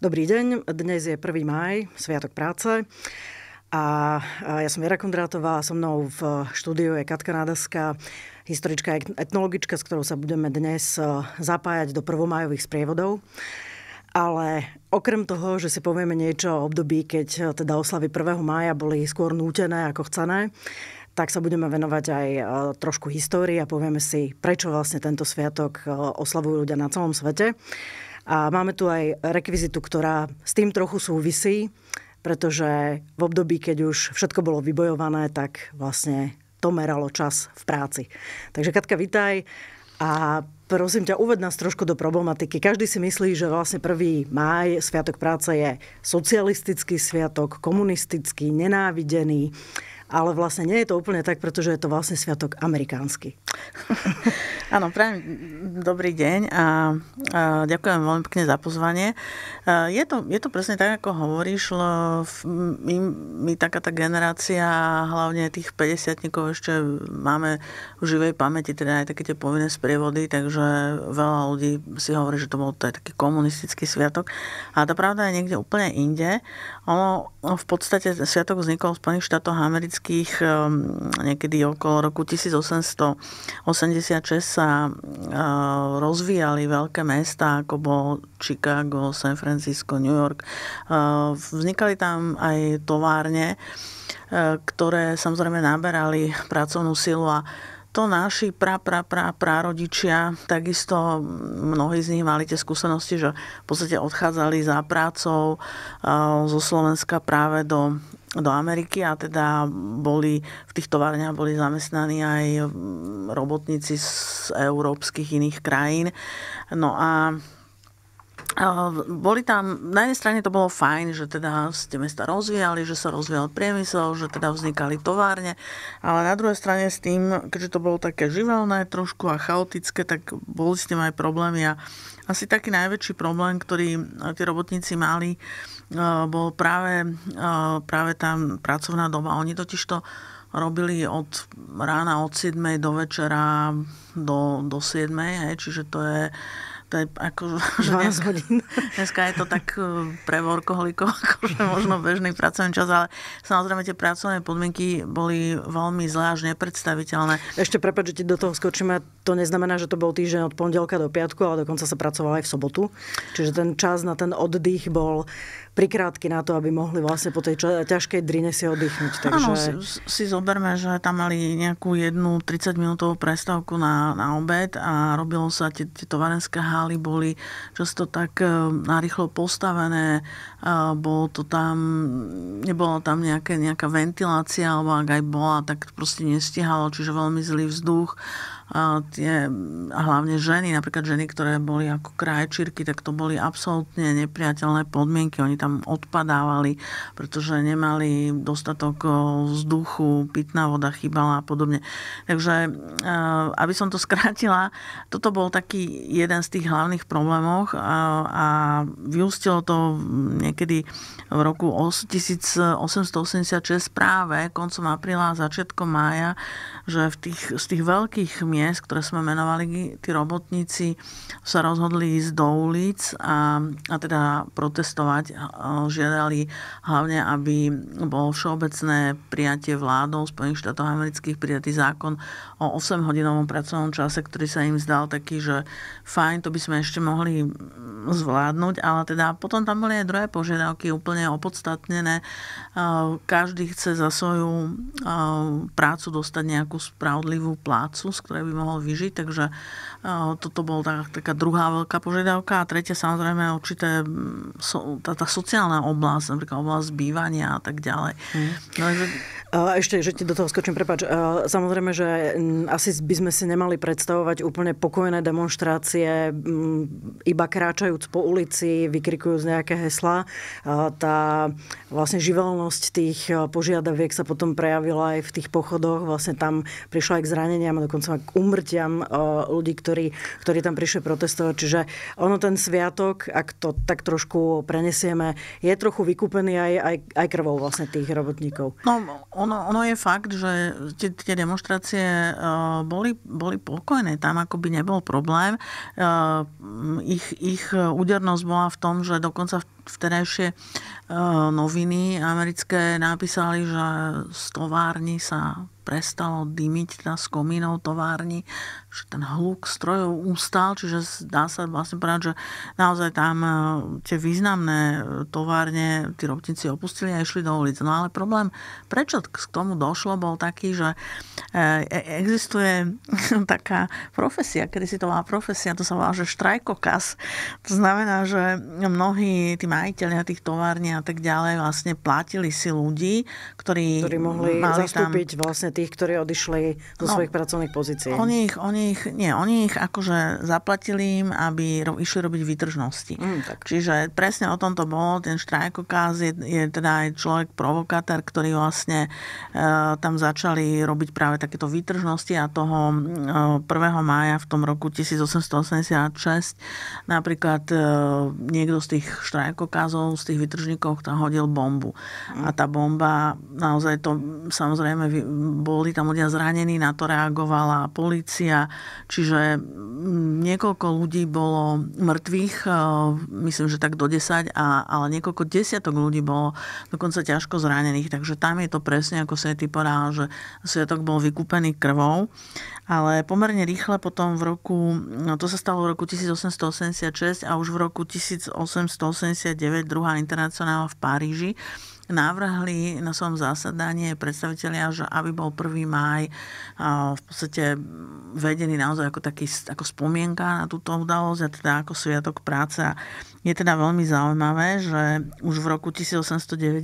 Dobrý deň, dnes je 1. maj, Sviatok práce. A ja som Vera Kondrátová, so mnou v štúdiu je Katka Nádaska, historička a etnologička, s ktorou sa budeme dnes e, zapájať do prvomajových sprievodov. Ale okrem toho, že si povieme niečo o období, keď e, teda oslavy 1. mája boli skôr nútené ako chcené, tak sa budeme venovať aj e, trošku histórii a povieme si, prečo vlastne tento sviatok oslavujú ľudia na celom svete. A máme tu aj rekvizitu, ktorá s tým trochu súvisí, pretože v období, keď už všetko bolo vybojované, tak vlastne to meralo čas v práci. Takže Katka, vitaj a prosím ťa, uved nás trošku do problematiky. Každý si myslí, že vlastne 1. máj, Sviatok práce je socialistický sviatok, komunistický, nenávidený ale vlastne nie je to úplne tak, pretože je to vlastne sviatok amerikánsky. Áno, prajem dobrý deň a, a ďakujem veľmi pekne za pozvanie. A je, to, je to presne tak, ako hovoríš, my, my taká tá generácia, hlavne tých 50 ešte máme v živej pamäti, teda aj také tie povinné sprievody, takže veľa ľudí si hovorí, že to bol to taký komunistický sviatok. A tá pravda je niekde úplne inde. Ono, ono v podstate sviatok vznikol v Spojených štátoch amerických Slovenských ehm, niekedy okolo roku 1886 sa ehm, rozvíjali veľké mesta, ako bol Chicago, San Francisco, New York. Ehm, vznikali tam aj továrne, ktoré samozrejme naberali pracovnú silu a to naši pra, pra, pra, prarodičia, takisto mnohí z nich mali tie skúsenosti, že v podstate odchádzali za prácou eh, zo Slovenska práve do, do Ameriky a teda boli v tých továrniach boli zamestnaní aj mm, robotníci z európskych iných krajín. No a boli tam, na jednej strane to bolo fajn, že teda ste mesta rozvíjali, že sa rozvíjal priemysel, že teda vznikali továrne, ale na druhej strane s tým, keďže to bolo také živelné trošku a chaotické, tak boli s tým aj problémy a asi taký najväčší problém, ktorý e, tí robotníci mali, e, bol práve, e, práve tá pracovná doba. Oni totiž to robili od rána od 7 do večera do, do 7, hej, čiže to je to je ako, že dneska, hodín. dneska je to tak e, pre workoholikov, akože možno bežný pracovný čas, ale samozrejme tie pracovné podmienky boli veľmi zlé až nepredstaviteľné. Ešte prepáč, že ti do toho skočíme, to neznamená, že to bol týždeň od pondelka do piatku, ale dokonca sa pracovalo aj v sobotu. Čiže ten čas na ten oddych bol prikrátky na to, aby mohli vlastne po tej čo- ťažkej drine si oddychnúť. Takže... Ano, si, si zoberme, že tam mali nejakú jednu 30-minútovú prestávku na, na obed a robilo sa tie, tie tovarenské há seminály boli často tak eh, narýchlo postavené, eh, bolo to tam, nebola tam nejaké, nejaká ventilácia, alebo ak aj bola, tak proste nestihalo, čiže veľmi zlý vzduch a tie, a hlavne ženy, napríklad ženy, ktoré boli ako krajčírky, tak to boli absolútne nepriateľné podmienky. Oni tam odpadávali, pretože nemali dostatok vzduchu, pitná voda chýbala a podobne. Takže, e, aby som to skrátila, toto bol taký jeden z tých hlavných problémov a, a vyústilo to niekedy v roku 1886 práve koncom apríla začiatkom mája že v tých, z tých veľkých miest, ktoré sme menovali, tí robotníci sa rozhodli ísť do ulic a, a teda protestovať. Žiadali hlavne, aby bol všeobecné prijatie vládou Spojených štátov amerických prijatý zákon o 8-hodinovom pracovnom čase, ktorý sa im zdal taký, že fajn, to by sme ešte mohli zvládnuť, ale teda potom tam boli aj druhé požiadavky úplne opodstatnené. Každý chce za svoju prácu dostať nejakú nejakú spravodlivú plácu, z ktorej by mohol vyžiť, takže e, toto bola tak, taká druhá veľká požiadavka a tretia samozrejme určité mm, tá, tá sociálna oblasť, napríklad oblasť bývania a tak ďalej. Mm. No, že... Ešte, že ti do toho skočím, prepač. Samozrejme, že mm, asi by sme si nemali predstavovať úplne pokojné demonstrácie, mm, iba kráčajúc po ulici, vykrikujúc nejaké hesla. Tá vlastne živelnosť tých e, požiadaviek sa potom prejavila aj v tých pochodoch. Vlastne tam prišlo aj k zraneniam a dokonca aj k umrtiam eh, ľudí, ktorí, ktorí tam prišli protestovať. Čiže ono ten sviatok, ak to tak trošku prenesieme, je trochu vykúpený aj, aj, aj krvou vlastne tých robotníkov. No, ono, ono je fakt, že tie, tie demonstrácie eh, boli, boli pokojné, tam akoby nebol problém. Eh, ich, ich údernosť bola v tom, že dokonca vtedajšie noviny americké napísali, že z továrni sa prestalo dymiť teda s komínou továrni, že ten hluk strojov ustal, čiže dá sa vlastne povedať, že naozaj tam e, tie významné e, továrne tí robotníci opustili a išli do ulic. No ale problém, prečo k tomu došlo, bol taký, že e, existuje taká profesia, kedy si to bola profesia, to sa volá, že štrajkokas. To znamená, že mnohí tí majiteľia tých továrni a tak ďalej vlastne platili si ľudí, ktorí, ktorí mohli mali zastúpiť tam, vlastne tých, ktorí odišli zo no, svojich pracovných pozícií? Oni ich, oni ich, nie, oni ich akože zaplatili im, aby ro, išli robiť výtržnosti. Mm, tak. Čiže presne o tom to bolo, ten štrajkokáz je, je teda aj človek provokátor, ktorý vlastne e, tam začali robiť práve takéto výtržnosti a toho e, 1. mája v tom roku 1886 napríklad e, niekto z tých štrajkokázov, z tých výtržníkov tam hodil bombu. Mm. A tá bomba naozaj to samozrejme boli tam ľudia zranení, na to reagovala policia, čiže mm, niekoľko ľudí bolo mŕtvych, e, myslím, že tak do 10, a, ale niekoľko desiatok ľudí bolo dokonca ťažko zranených, takže tam je to presne, ako sa ty povedal, že svetok bol vykúpený krvou, ale pomerne rýchle potom v roku, no to sa stalo v roku 1886 a už v roku 1889 druhá internacionála v Paríži, Navrhli na svojom zasadanie predstavitelia, že aby bol 1. maj v podstate vedený naozaj ako taký ako spomienka na túto udalosť a teda ako sviatok práce. Je teda veľmi zaujímavé, že už v roku 1890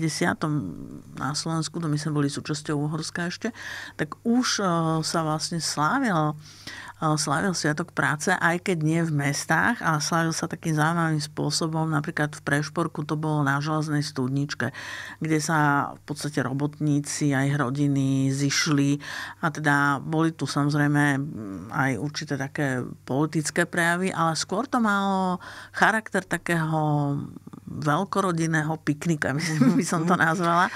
na Slovensku, to my sme boli súčasťou Uhorska ešte, tak už e, sa vlastne slávil slavil Sviatok práce, aj keď nie v mestách, ale slavil sa takým zaujímavým spôsobom. Napríklad v Prešporku to bolo na železnej studničke, kde sa v podstate robotníci aj rodiny zišli a teda boli tu samozrejme aj určité také politické prejavy, ale skôr to malo charakter takého veľkorodinného piknika, by som to mhm. nazvala.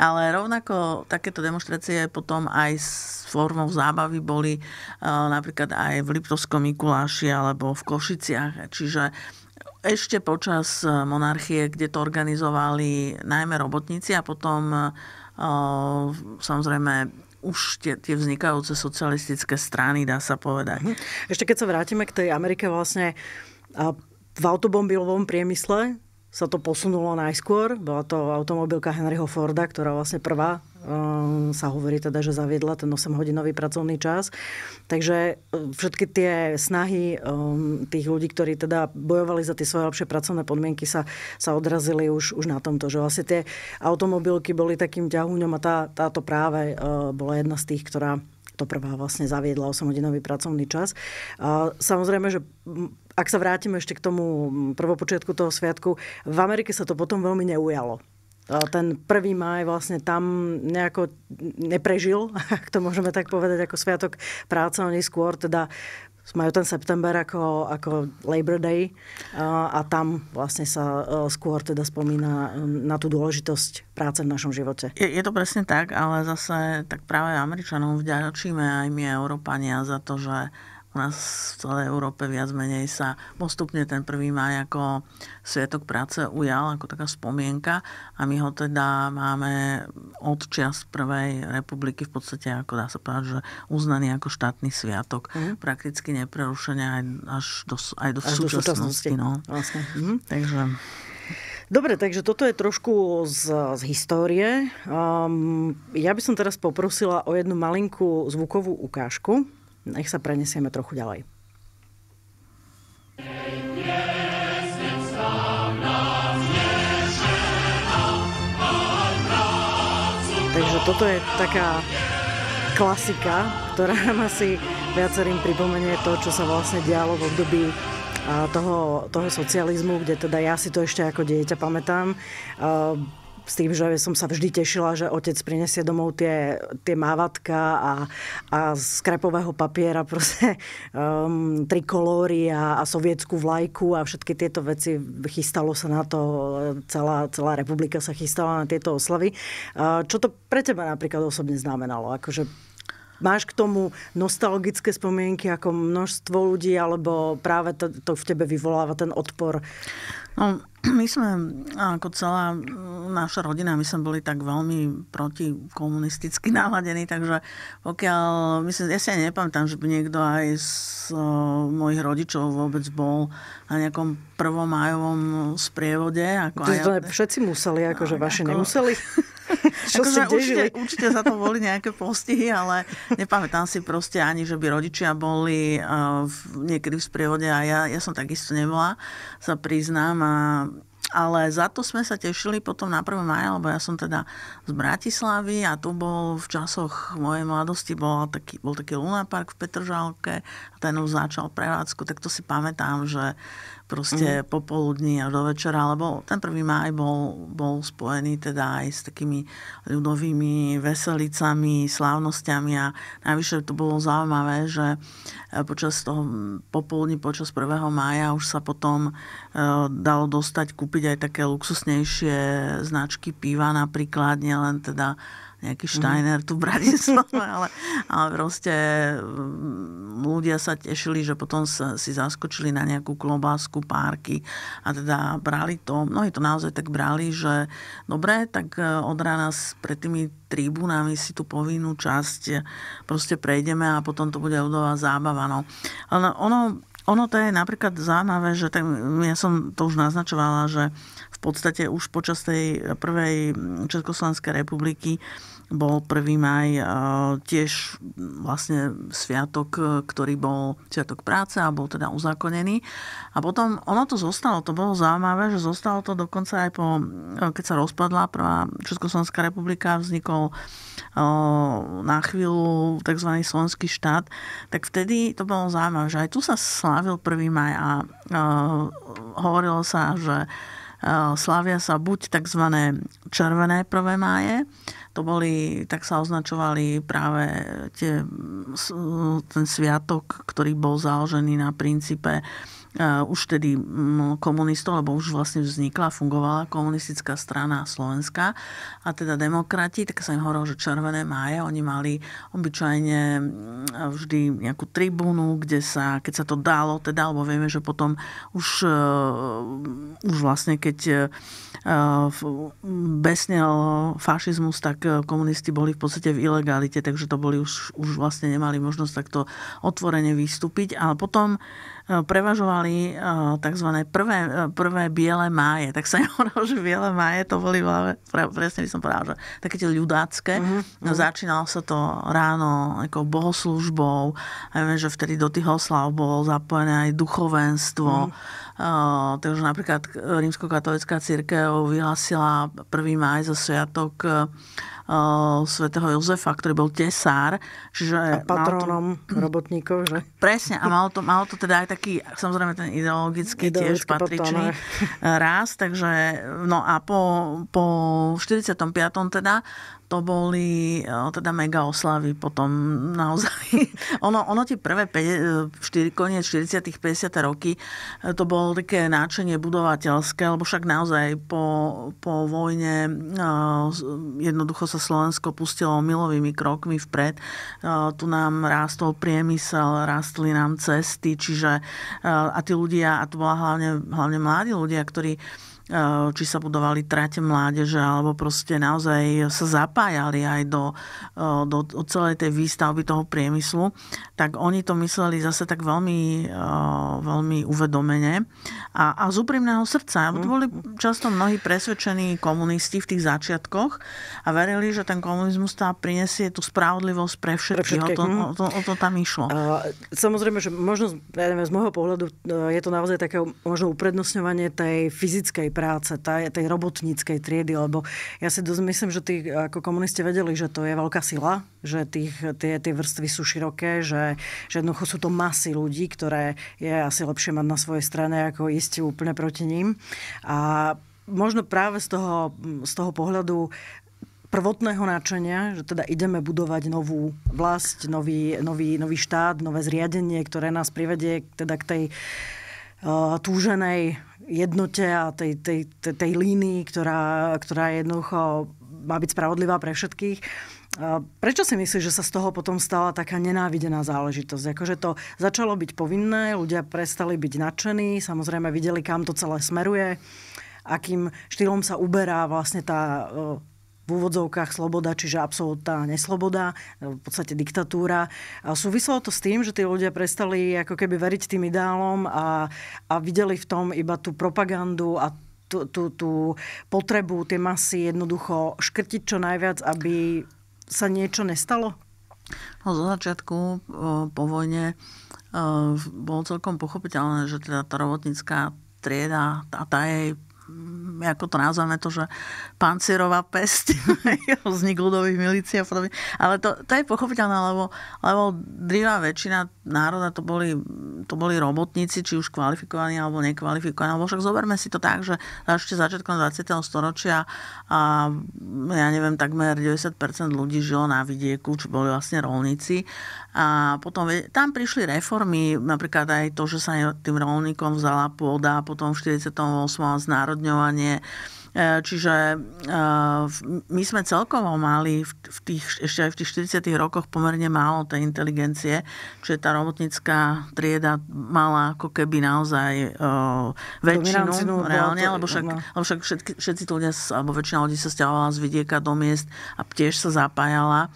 Ale rovnako takéto demonstrácie potom aj s formou zábavy boli e, napríklad aj v Liptovskom Mikuláši alebo v Košiciach. Čiže ešte počas e, monarchie, kde to organizovali najmä robotníci a potom e, samozrejme už tie, tie vznikajúce socialistické strany, dá sa povedať. Mhm. Ešte keď sa vrátime k tej Amerike vlastne v automobilovom priemysle sa to posunulo najskôr. Bola to automobilka Henryho Forda, ktorá vlastne prvá ehm, sa hovorí teda, že zaviedla ten 8-hodinový pracovný čas. Takže e, všetky tie snahy ehm, tých ľudí, ktorí teda bojovali za tie svoje lepšie pracovné podmienky, sa, sa odrazili už, už na tomto, že vlastne tie automobilky boli takým ťahúňom a tá, táto práve e, bola jedna z tých, ktorá to prvá vlastne zaviedla 8-hodinový pracovný čas. A samozrejme, že ak sa vrátime ešte k tomu mm, prvopočiatku toho sviatku, v Amerike sa to potom veľmi neujalo ten prvý maj vlastne tam nejako neprežil, ak to môžeme tak povedať, ako Sviatok práce, oni skôr teda majú ten september ako, ako Labor Day a, a tam vlastne sa e, skôr teda spomína na tú dôležitosť práce v našom živote. Je, je to presne tak, ale zase tak práve Američanom vďačíme aj my Európania za to, že u nás v celej Európe viac menej sa postupne ten 1. maj ako Sviatok práce ujal, ako taká spomienka a my ho teda máme od čas Prvej republiky v podstate, ako dá sa povedať, že uznaný ako štátny sviatok. Mm. Prakticky neprerušenia aj, až do, aj do až súčasnosti. Do súčasnosti. No. Vlastne. Mm. Takže... Dobre, takže toto je trošku z, z histórie. Um, ja by som teraz poprosila o jednu malinkú zvukovú ukážku nech sa prenesieme trochu ďalej. Takže toto je taká klasika, ktorá nám asi viacerým pripomenie to, čo sa vlastne dialo v období toho, toho socializmu, kde teda ja si to ešte ako dieťa pamätám s tým, že som sa vždy tešila, že otec prinesie domov tie, tie mávatka a, a z krepového papiera proste um, kolóry a, a sovietskú vlajku a všetky tieto veci. Chystalo sa na to, celá, celá republika sa chystala na tieto oslavy. Uh, čo to pre teba napríklad osobne znamenalo? Akože máš k tomu nostalgické spomienky ako množstvo ľudí, alebo práve to, to v tebe vyvoláva ten odpor? No, my sme, ako celá naša rodina, my sme boli tak veľmi protikomunisticky naladení, takže pokiaľ, myslím, ja si aj nepamätám, že by niekto aj z o, mojich rodičov vôbec bol na nejakom prvomájovom sprievode. Ako to aj, všetci museli, akože no, vaši ako, nemuseli. Čo akože určite, určite za to boli nejaké postihy, ale nepamätám si proste ani, že by rodičia boli uh, niekedy v sprievode a ja, ja som takisto nebola, sa priznám. A ale za to sme sa tešili potom na 1. maja, lebo ja som teda z Bratislavy a tu bol v časoch mojej mladosti bol taký, bol taký Luna Park v Petržalke a ten už začal prevádzku, tak to si pamätám, že, proste mm. popoludní a do večera, lebo ten prvý maj bol, bol spojený teda aj s takými ľudovými veselicami, slávnosťami a najvyššie to bolo zaujímavé, že e, počas toho popoludní, počas 1. mája už sa potom e, dalo dostať kúpiť aj také luxusnejšie značky piva napríklad, nielen teda nejaký mhm. Steiner tu v Bratislave, ale, ale proste mm, ľudia sa tešili, že potom sa, si zaskočili na nejakú klobásku, párky a teda brali to, mnohí to naozaj tak brali, že dobre, tak e, od rána pred tými tribúnami si tú povinnú časť e, proste prejdeme a potom to bude ľudová zábava. No. Ale ono, ono to je napríklad zaujímavé, že ten, ja som to už naznačovala, že podstate už počas tej prvej mm, Československej republiky bol 1. maj tiež mm, vlastne sviatok, e, ktorý bol sviatok práce a bol teda uzakonený. A potom ono to zostalo, to bolo zaujímavé, že zostalo to dokonca aj po, e, keď sa rozpadla prvá Československá republika, vznikol e, na chvíľu tzv. slovenský štát, tak vtedy to bolo zaujímavé, že aj tu sa slávil 1. maj a hovorilo sa, že Slavia sa buď tzv. červené 1. máje, to boli, tak sa označovali práve tie, ten sviatok, ktorý bol založený na princípe už tedy mm, komunistov, lebo už vlastne vznikla, fungovala komunistická strana Slovenska a teda demokrati, tak sa im hovorilo, že Červené máje, oni mali obyčajne mm, vždy nejakú tribúnu, kde sa, keď sa to dalo, teda, lebo vieme, že potom už, eh, už vlastne keď eh, eh, besnel fašizmus, tak komunisti boli v podstate v ilegalite, takže to boli už, už vlastne nemali možnosť takto otvorene vystúpiť, ale potom E, prevažovali e, tzv. prvé, e, prvé biele máje. Tak sa hovoril, že biele máje to boli presne by som povedal, že také tie ľudácké. Uh-huh. No, mhm. začínalo sa to ráno ako bohoslužbou. A ja viem, že vtedy do tých oslav bolo zapojené aj duchovenstvo. Uh-huh. Uh, takže napríklad rímsko-katolická církev vyhlasila 1. maj za sviatok svätého Jozefa, ktorý bol tesár. Že a patronom to, robotníkov, že? Presne, a mal to, mal to teda aj taký, samozrejme ten ideologický, ideologický tiež patričný patróne. takže no a po, po 45. teda to boli teda mega oslavy potom naozaj. Ono, ono tie prvé 5, 4, e, koniec 40 50 roky e, to bolo také náčenie budovateľské, lebo však naozaj po, po vojne jednoducho sa Slovensko pustilo milovými krokmi vpred. E, tu nám rástol priemysel, rástli nám cesty, čiže e, a tí ľudia, a to bola hlavne, hlavne mladí ľudia, ktorí Eh, či sa budovali tráte mládeže, alebo proste naozaj sa zapájali aj do, eh, do, do celej tej výstavby toho priemyslu, tak oni to mysleli zase tak veľmi, eh, veľmi uvedomene a, a z úprimného srdca. To mhm. boli často mnohí presvedčení komunisti v tých začiatkoch a verili, že ten komunizmus tá prinesie tú spravodlivosť pre všetkých. Pre všetkých. O, to, mhm. o, to, o to tam išlo. Samozrejme, že možno ja neviem, z môjho pohľadu je to naozaj také možno uprednostňovanie tej fyzickej práce, tá, tej robotníckej triedy, lebo ja si dosť myslím, že tí ako komunisti vedeli, že to je veľká sila, že tých, tie, tie vrstvy sú široké, že, že jednoducho sú to masy ľudí, ktoré je asi lepšie mať na svojej strane, ako ísť úplne proti ním. A možno práve z toho, z toho pohľadu prvotného náčenia, že teda ideme budovať novú vlast, nový, nový, nový štát, nové zriadenie, ktoré nás privedie teda k tej uh, túženej jednote a tej, tej, tej, tej línii, ktorá, ktorá jednoducho má byť spravodlivá pre všetkých. Prečo si myslíš, že sa z toho potom stala taká nenávidená záležitosť? Akože to začalo byť povinné, ľudia prestali byť nadšení, samozrejme videli, kam to celé smeruje, akým štýlom sa uberá vlastne tá v úvodzovkách sloboda, čiže absolútna nesloboda, e, v podstate diktatúra. A súviselo to s tým, že tí ľudia prestali ako keby veriť tým ideálom a, a videli v tom iba tú propagandu a tú, tú, tú potrebu tie masy jednoducho škrtiť čo najviac, aby sa niečo nestalo? No, zo začiatku e, po vojne e, bolo celkom pochopiteľné, že teda tá robotnícká trieda a tá jej Mm, ako to nazveme to, že pancierová pest vznik ľudových milícií a podobne. Ale to, to je pochopiteľné, lebo, lebo drýva väčšina národa to boli, to boli robotníci, či už kvalifikovaní alebo nekvalifikovaní. Alebo však zoberme si to tak, že ešte začiatkom 20. storočia a ja neviem, takmer 90% ľudí žilo na vidieku, či boli vlastne rolníci. A potom tam prišli reformy, napríklad aj to, že sa tým rolníkom vzala pôda, potom v 48. z národ odvodňovanie. E, čiže e, my sme celkovo mali v tých, ešte aj v tých 40 rokoch pomerne málo tej inteligencie, čiže tá robotnícká trieda mala ako keby naozaj e, väčšinu reálne, lebo však, lebo však všetky, všetci ľudia, alebo väčšina ľudí sa stiavala z vidieka do miest a tiež sa zapájala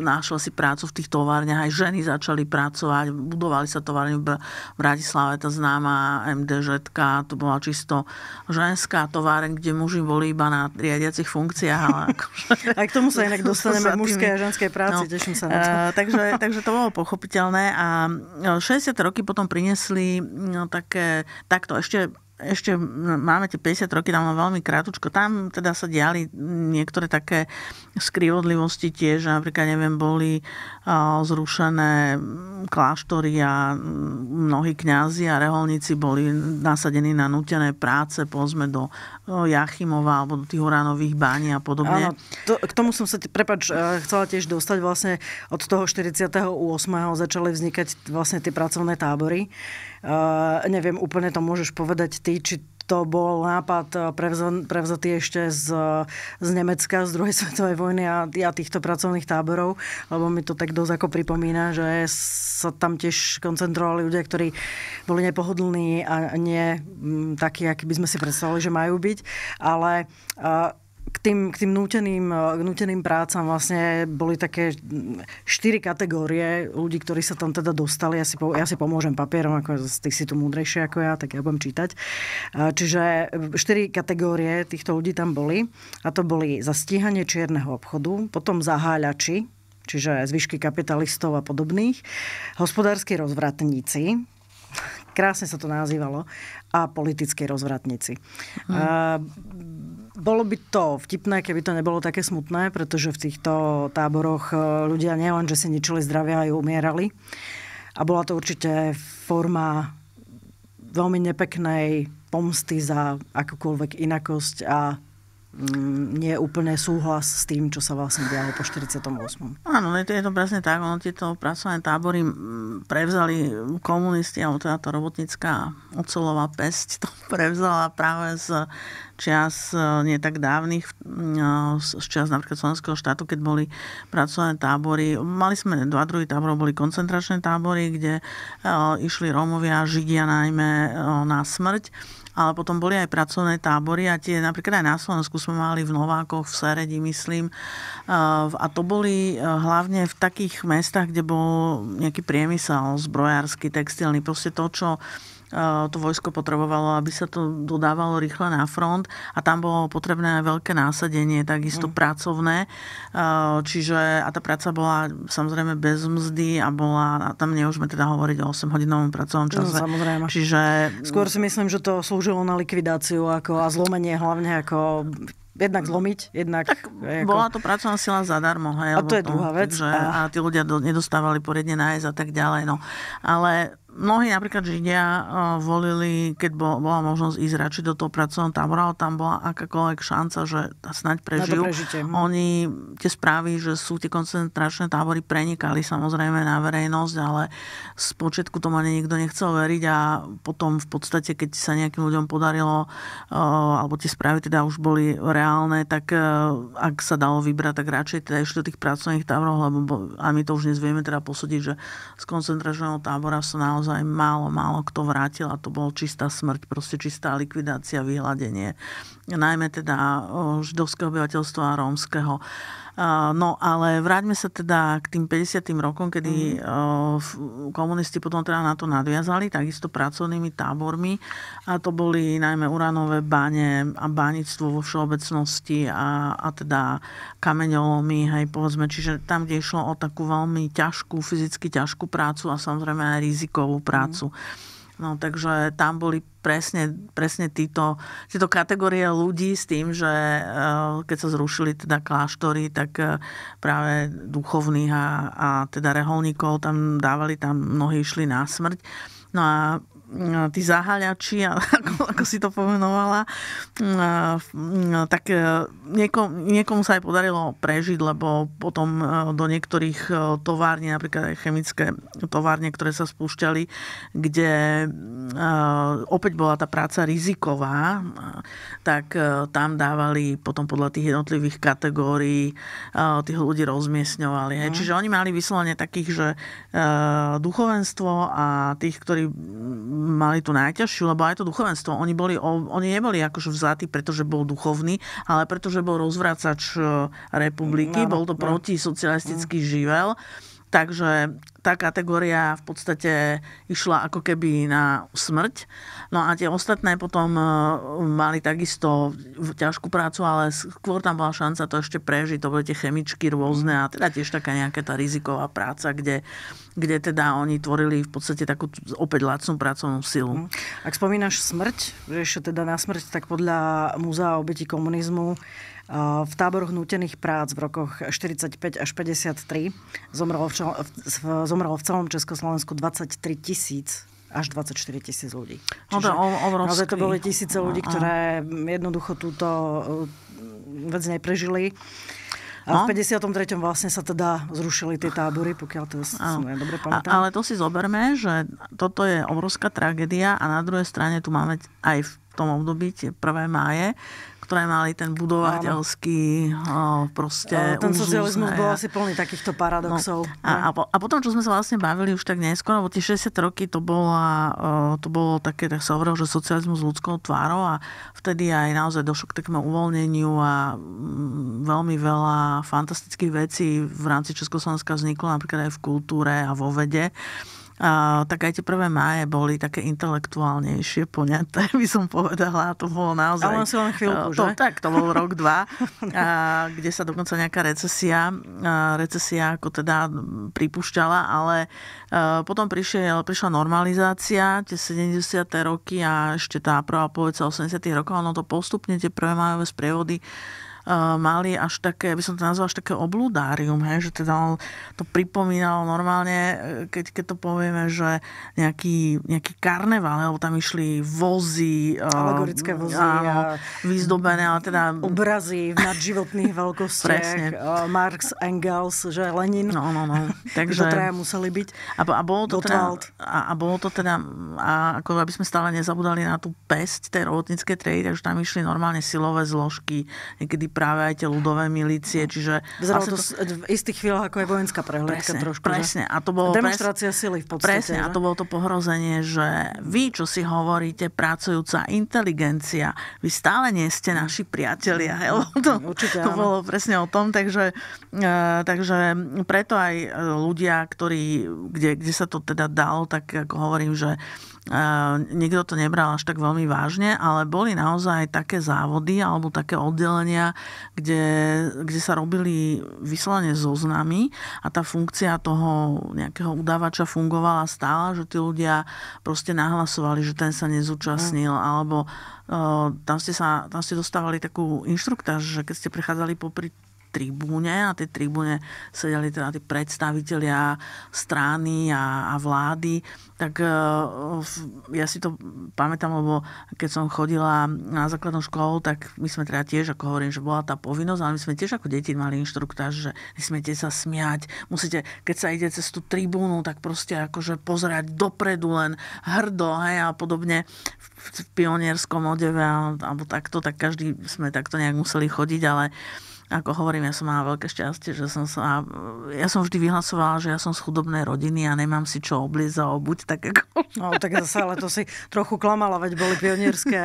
našla si prácu v tých továrniach, aj ženy začali pracovať, budovali sa továrne v Bratislave, tá známa MDŽ, to bola čisto ženská továren, kde muži boli iba na riadiacich funkciách. Ale akože, A k tomu sa inak dostaneme k mužskej a ženskej práci, no, teším sa na to. takže, takže to bolo pochopiteľné a 60. E, roky potom priniesli no, také, takto ešte ešte máme tie 50 roky, tam veľmi krátko. Tam teda sa diali niektoré také skrivodlivosti tiež, napríklad neviem, boli zrušené kláštory a mnohí kňazi a reholníci boli nasadení na nutené práce, povedzme do Jachimova alebo do tých uránových bání a podobne. Áno, to, k tomu som sa, prepač, e, chcela tiež dostať vlastne od toho 48. začali vznikať vlastne tie pracovné tábory. Uh, neviem, úplne to môžeš povedať ty, či to bol nápad eh, prevzatý ešte z, z Nemecka, z druhej svetovej vojny a, a týchto pracovných táborov, lebo mi to tak dosť ako pripomína, že sa tam tiež koncentrovali ľudia, ktorí boli nepohodlní a nie m, mm, takí, akí by sme si predstavovali, že majú byť. Ale uh, k tým, k tým núteným, eh, k núteným prácam vlastne boli také štyri kategórie ľudí, ktorí sa tam teda dostali. Ja si, po, ja si pomôžem papierom, ako ty si tu múdrejšie ako ja, tak ja budem čítať. Eh, čiže eh, štyri kategórie týchto ľudí tam boli. A to boli za stíhanie čierneho obchodu, potom zaháľači, čiže zvyšky kapitalistov a podobných, hospodárski rozvratníci, krásne sa to nazývalo, a politickí rozvratníci. Mm bolo by to vtipné, keby to nebolo také smutné, pretože v týchto táboroch e, ľudia nielen, že si ničili zdravia, aj umierali. A bola to určite forma veľmi nepeknej pomsty za akúkoľvek inakosť a mm, nie úplne súhlas s tým, čo sa vlastne dialo po 48. Áno, je to, je to presne tak. Ono tieto pracovné tábory prevzali komunisti, alebo teda to robotnícká ocelová pesť to prevzala práve z čias e, nie tak dávnych, e, z čas napríklad Slovenského štátu, keď boli pracovné tábory. Mali sme dva druhy táborov, boli koncentračné tábory, kde e, išli Rómovia, Židia najmä na smrť ale potom boli aj pracovné tábory a tie napríklad aj na Slovensku sme mali v Novákoch, v Seredi, myslím. A to boli hlavne v takých mestách, kde bol nejaký priemysel, zbrojársky, textilný, proste to, čo to vojsko potrebovalo, aby sa to dodávalo rýchle na front a tam bolo potrebné veľké násadenie, takisto mm. pracovné. Čiže a tá práca bola samozrejme bez mzdy a bola, a tam neužme teda hovoriť o 8-hodinovom pracovnom no, čase. No, samozrejme. Čiže... Skôr si myslím, že to slúžilo na likvidáciu ako, a zlomenie hlavne ako jednak zlomiť, jednak... Tak ako... bola to pracovná sila zadarmo. Hej, a to je druhá vec. Takže, a... a tí ľudia do, nedostávali poriadne nájsť a tak ďalej. No. Ale mnohí napríklad Židia e, volili, keď bola možnosť ísť radši do toho pracovného tábora, ale tam bola akákoľvek šanca, že snať prežijú. Hm. Oni tie správy, že sú tie koncentračné tábory, prenikali samozrejme na verejnosť, ale z počiatku tomu ani nikto nechcel veriť a potom v podstate, keď sa nejakým ľuďom podarilo, e, alebo tie správy teda už boli reálne, tak e, ak sa dalo vybrať, tak radšej teda ešte do tých pracovných táborov, lebo a my to už dnes vieme teda posúdiť, že z koncentračného tábora sa naozaj naozaj málo, málo kto vrátil a to bol čistá smrť, proste čistá likvidácia, vyhľadenie najmä teda eh, židovského obyvateľstva a rómskeho. Eh, no ale vráťme sa teda k tým 50. rokom, kedy mm. Eh, komunisti potom teda na to nadviazali, takisto pracovnými tábormi a to boli najmä uranové báne a bánictvo vo všeobecnosti a, a teda kameňolomy, hej, povedzme, čiže tam, kde išlo o takú veľmi ťažkú, fyzicky ťažkú prácu a samozrejme aj rizikovú mm. prácu. Mm. No takže tam boli presne, presne títo, títo kategórie ľudí s tým, že e, keď sa zrušili teda kláštory, tak e, práve duchovných a, a teda reholníkov tam dávali, tam mnohí išli na smrť. No a Mm, tí zaháľači, ako, ako si to pomenovala, mm, mm, tak e, niekom, niekomu sa aj podarilo prežiť, lebo potom e, do niektorých e, tovární, napríklad aj chemické továrne, ktoré sa spúšťali, kde opäť bola tá práca riziková, tak tam dávali potom podľa tých jednotlivých kategórií tých ľudí rozmiestňovali. Mm. Čiže oni mali vyslovene takých, že duchovenstvo a tých, ktorí mali tú najťažšiu, lebo aj to duchovenstvo, oni, boli, oni neboli akože vzatí, pretože bol duchovný, ale pretože bol rozvracač e, republiky, no, bol to no. protisocialistický no. živel Takže tá kategória v podstate išla ako keby na smrť. No a tie ostatné potom e, mali takisto ťažkú prácu, ale skôr tam bola šanca to ešte prežiť. To boli tie chemičky rôzne a teda tiež taká nejaká tá riziková práca, kde, kde teda oni tvorili v podstate takú opäť lacnú pracovnú silu. Hm. Ak spomínaš smrť, že ešte teda na smrť, tak podľa Múzea obeti komunizmu Eh, v táboroch nutených prác v rokoch 45 až 53 zomrelo v, zomrelo v celom Československu 23 tisíc až 24 tisíc ľudí. Čiže no to, to boli tisíce ľudí, ktoré jednoducho túto eh, vec neprežili. A v 53. No. vlastne sa teda zrušili tie tábory, pokiaľ to som ja dobre pamätám. Ale to si zoberme, že toto je obrovská tragédia a na druhej strane tu máme aj v tom období tie prvé máje, ktoré mali ten budovateľský no, proste no, Ten socializmus bol asi plný takýchto paradoxov. No, a, a, po, a potom, čo sme sa vlastne bavili už tak neskôr, lebo tie 60 roky to, bola, to bolo také, tak sa hovorilo, že socializmus s ľudskou tvárou a vtedy aj naozaj došlo k takému uvoľneniu a mm, veľmi veľa fantastických vecí v rámci Československa vzniklo napríklad aj v kultúre a vo vede a, tak aj tie prvé máje boli také intelektuálnejšie poňaté, by som povedala. To bolo naozaj... Ale si len chvíľku, eh, to, že? Tak, to bol rok, dva, a, kde sa dokonca nejaká recesia, a, eh, recesia ako teda pripúšťala, ale a, eh, potom prišiel, prišla normalizácia, tie 70. roky a ešte tá prvá polovica 80. rokov, ono to postupne, tie prvé májové sprievody Eh, mali až také, by som to nazval až také obludárium, hej, že teda to pripomínalo normálne, eh, keď, keď to povieme, že nejaký, nejaký karneval, lebo tam išli vozy, eh, alegorické vozy, áno, a vyzdobené, ale teda... Obrazy v nadživotných veľkostiach, Presne. Marx, Engels, že Lenin. No, no, no. Takže... to traja museli byť. A, a bolo to teda, a, a, bolo to teda, a ako aby sme stále nezabudali na tú pesť tej robotníckej triedy, takže tam išli normálne silové zložky, niekedy práve aj tie ľudové milície, no. čiže... Vzalo vlastne to, to v istých chvíľach ako je vojenská prehliadka presne, trošku. Presne. Že? A to bolo Demonstrácia pres... sily v podstate. Presne. Že? A to bolo to pohrozenie, že vy, čo si hovoríte, pracujúca inteligencia, vy stále nie ste mm. naši priatelia. Mm. Hej? To, mm, Určite, to áno. bolo presne o tom, takže, e, takže preto aj e, ľudia, ktorí, kde, kde sa to teda dalo, tak ako hovorím, že Niekto to nebral až tak veľmi vážne, ale boli naozaj také závody alebo také oddelenia, kde, kde sa robili vyslane zoznamy a tá funkcia toho nejakého udávača fungovala stále, že tí ľudia proste nahlasovali, že ten sa nezúčastnil mhm. alebo e, tam ste, sa, tam ste dostávali takú inštruktáž, že keď ste prechádzali popri tribúne a tej tribúne sedeli teda tí predstavitelia strany a, a vlády, tak e, ja si to pamätám, lebo keď som chodila na základnú školu, tak my sme teda tiež, ako hovorím, že bola tá povinnosť, ale my sme tiež ako deti mali inštruktáž, že nesmiete sa smiať, musíte, keď sa ide cez tú tribúnu, tak proste akože pozerať dopredu len hrdo, hej, a podobne v, v pionierskom odeve alebo takto, tak každý sme takto nejak museli chodiť, ale uh, ako hovorím, ja som mala veľké šťastie, že som sa... Ja som vždy vyhlasovala, že ja som z chudobnej rodiny a nemám si čo obliecť a obuť, tak ako... No, tak zase, ale to si trochu klamala, veď boli pionierské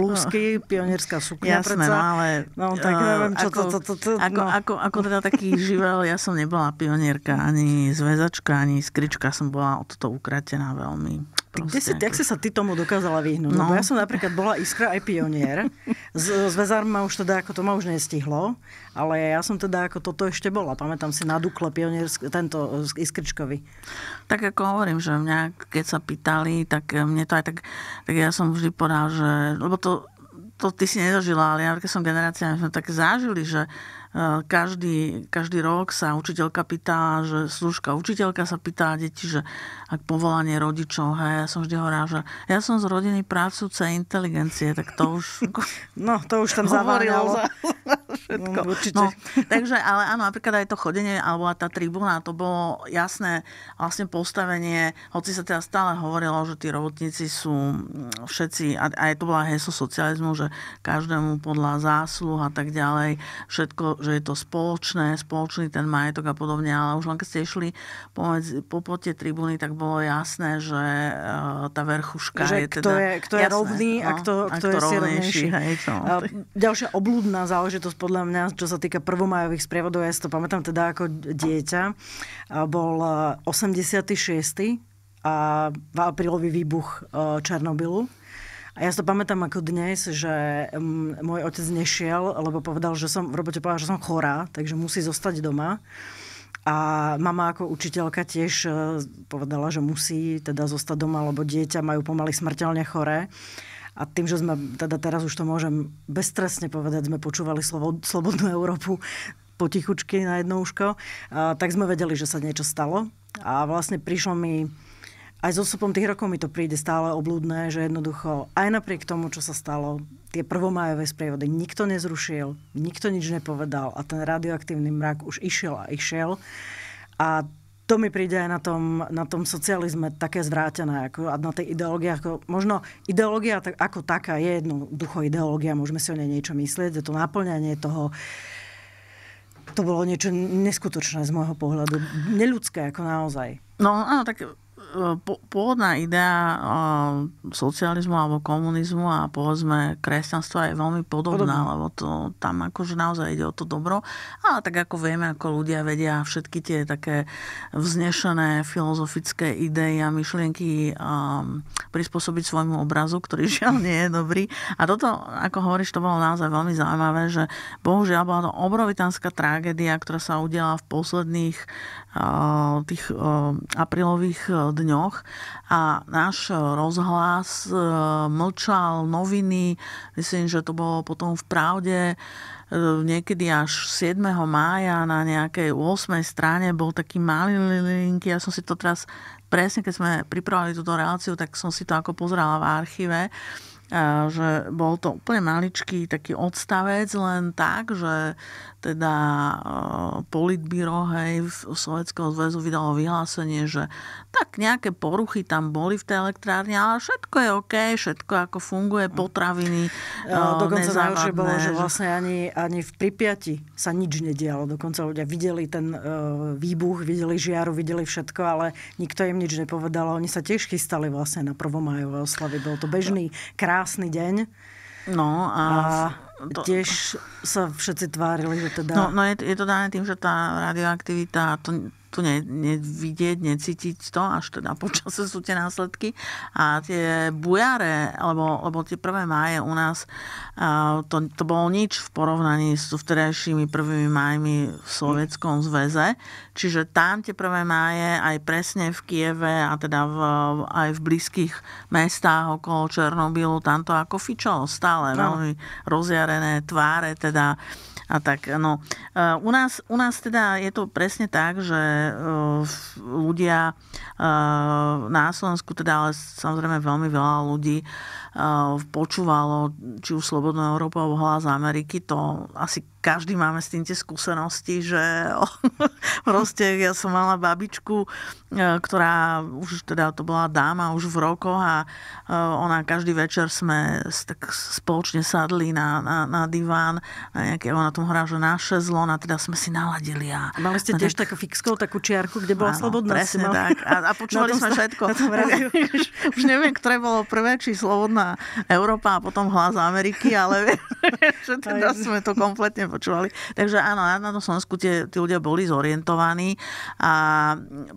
blúzky, no. pionierská sukňa Jasné, no ale... No, tak eh, neviem, čo ako, to, to, to, to, ako, no. ako, ako teda taký živel, ja som nebola pionierka, ani zväzačka, ani skrička, som bola od toho ukratená veľmi. Kde si, jak si sa ty tomu dokázala vyhnúť? No. no ja som napríklad bola Iskra aj pionier. Z, z Vezar ma už teda, ako to ma už nestihlo, ale ja som teda, ako toto ešte bola. Pamätám si na Dukle pionier, tento Iskričkovi. Tak ako hovorím, že mňa, keď sa pýtali, tak mne to aj tak, tak ja som vždy povedal, že, lebo to, to ty si nezažila, ale ja, keď som generácia, my sme tak zažili, že každý, každý rok sa učiteľka pýta, že služka učiteľka sa pýta deti, že ak povolanie rodičov, hej, ja som vždy hovorila, že ja som z rodiny pracujúce inteligencie, tak to už... No, to už tam zavarilo. Za... Všetko. No, určite. No, takže, ale áno, napríklad aj to chodenie, alebo tá tribúna, to bolo jasné vlastne postavenie, hoci sa teda stále hovorilo, že tí robotníci sú mm, všetci, a aj to bola heslo socializmu, že každému podľa zásluh a tak ďalej, všetko, že je to spoločné, spoločný ten majetok a podobne, ale už len keď ste išli po, po tie tribúny, tak bolo jasné, že uh, tá verchuška že je kto teda... Je, kto je jasné, rovný no, a kto, a kto, kto je silnejší. Eh, ďalšia oblúdna záležitosť podľa mňa, čo sa týka prvomajových sprievodov, ja si to pamätám teda ako dieťa, eh, bol 86. a v aprílový výbuch Černobylu a ja si to pamätám ako dnes, že mm, môj otec nešiel, lebo povedal, že som v robote povedal, že som chorá, takže musí zostať doma. A mama ako učiteľka tiež e, povedala, že musí teda zostať doma, lebo dieťa majú pomaly smrteľne choré. A tým, že sme, teda teraz už to môžem bezstresne povedať, sme počúvali slovo, Slobodnú Európu potichučky na jedno uško, tak sme vedeli, že sa niečo stalo. A vlastne prišlo mi aj s odstupom tých rokov mi to príde stále oblúdne, že jednoducho aj napriek tomu, čo sa stalo, tie prvomájové sprievody nikto nezrušil, nikto nič nepovedal a ten radioaktívny mrak už išiel a išiel. A to mi príde aj na tom, na tom socializme také zvrátené, ako na tej ideológii, ako možno ideológia tak, ako taká je jednoducho ideológia, môžeme si o nej niečo myslieť, je to naplňanie toho, to bolo niečo neskutočné z môjho pohľadu, neľudské ako naozaj. No áno, tak e, pôvodná idea e, socializmu alebo komunizmu a povedzme kresťanstva je veľmi podobná, podobná. lebo to, tam akože naozaj ide o to dobro. Ale tak ako vieme, ako ľudia vedia všetky tie také vznešené filozofické idei a myšlienky um, prispôsobiť svojmu obrazu, ktorý žiaľ nie je dobrý. A toto, ako hovoríš, to bolo naozaj veľmi zaujímavé, že bohužiaľ bola to obrovitánska tragédia, ktorá sa udiala v posledných tých aprílových dňoch a náš rozhlas e, mlčal noviny, myslím, že to bolo potom v pravde, e, niekedy až 7. mája na nejakej 8. strane bol taký malý link, ja som si to teraz presne, keď sme pripravili túto reláciu, tak som si to ako pozerala v archíve e, že bol to úplne maličký taký odstavec, len tak, že teda eh, politbíro hej, Sovjetského zväzu vydalo vyhlásenie, že tak nejaké poruchy tam boli v tej elektrárni, ale všetko je OK, všetko ako funguje, mm. potraviny no, Dokonca eh, najhoršie bolo, že vlastne ani, ani v Pripiati sa nič nedialo. Dokonca ľudia videli ten výbuch, videli žiaru, videli všetko, ale nikto im nič nepovedal. Oni sa tiež chystali vlastne na 1. majové oslavy. Bol to bežný, krásny deň. No a, a to... Tiež sa všetci tvárili, že teda... No, no je, je to dané tým, že tá radioaktivita, to, tu ne, nevidieť, necítiť to, až teda počasie sú tie následky. A tie bujare, alebo, alebo tie prvé máje u nás, to, to bolo nič v porovnaní s vtedajšími prvými májmi v Sovietskom zväze. Čiže tam tie prvé máje aj presne v Kieve a teda v, aj v blízkych mestách okolo Černobylu, tam to ako fičalo stále, no. veľmi rozjarené tváre, teda a tak. No, e, u, nás, u nás teda je to presne tak, že e, ľudia e, na Slovensku, teda ale samozrejme veľmi veľa ľudí počúvalo či už Slobodnú Európu alebo hlas Ameriky, to asi každý máme s tým tie skúsenosti, že proste ja som mala babičku, e, ktorá už teda to bola dáma už v rokoch a e, ona každý večer sme tak spoločne sadli na, na, na diván, na nejaké, ona tom hrá, že naše zlo a teda sme si naladili. A, Mali ste tiež tak... takú fixkou, takú čiarku, kde bola áno, slobodná. Presne tak. A, a počúvali sme všetko. Už neviem, ktoré bolo prvé, či slobodná a Európa a potom hlas Ameriky, ale že teda sme to kompletne počúvali. Takže áno, na tom Slovensku tie, tí ľudia boli zorientovaní a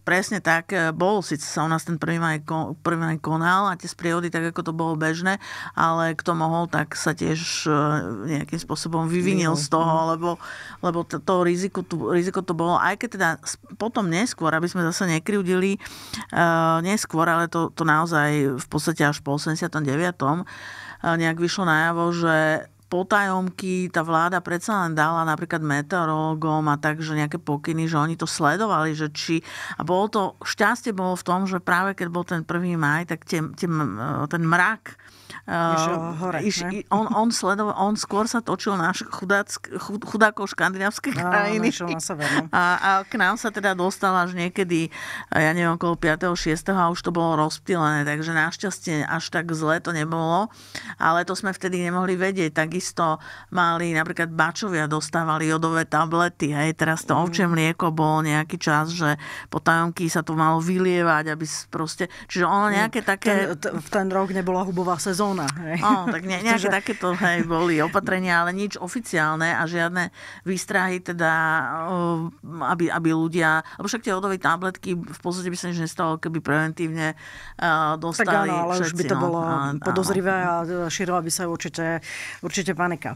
presne tak, e, bol síce sa u nás ten prvý maj, prvý maj konal a tie sprievody tak, ako to bolo bežné, ale kto mohol, tak sa tiež e, nejakým spôsobom vyvinil z toho, mhm. lebo, lebo to, to riziko, tu, riziko to bolo, aj keď teda potom neskôr, aby sme zase nekryudili, uh, e, neskôr, ale to, to naozaj v podstate až po 89 potom e, nejak vyšlo najavo, že potajomky tá vláda predsa len dala napríklad meteorológom a tak, že nejaké pokyny, že oni to sledovali, že či... A bolo to, šťastie bolo v tom, že práve keď bol ten 1. maj, tak tie, tie, e, ten mrak hore, iš, on, on, sledoval, on skôr sa točil na chudáck, chudákov škandinávskej no, krajiny. No, a, a k nám sa teda dostal až niekedy, ja neviem, okolo 5. 6. a už to bolo rozptýlené, takže našťastie až tak zle to nebolo, ale to sme vtedy nemohli vedieť. Takisto mali napríklad bačovia dostávali jodové tablety, hej, teraz to mm. ovčie mlieko bolo nejaký čas, že tajomky sa to malo vylievať, aby proste, čiže ono mhm. nejaké také... Ten, ten rok nebola hubová sezóna sezóna. Hej. Á, tak ne, nejaké teda- takéto hej, boli opatrenia, ale nič oficiálne a žiadne výstrahy teda, aby, aby ľudia, lebo však tie odové tabletky v podstate by sa nič nestalo, keby preventívne uh, dostali Tak áno, ale všetci, už by to no. bolo no, podozrivé a šírila by sa určite, určite panika.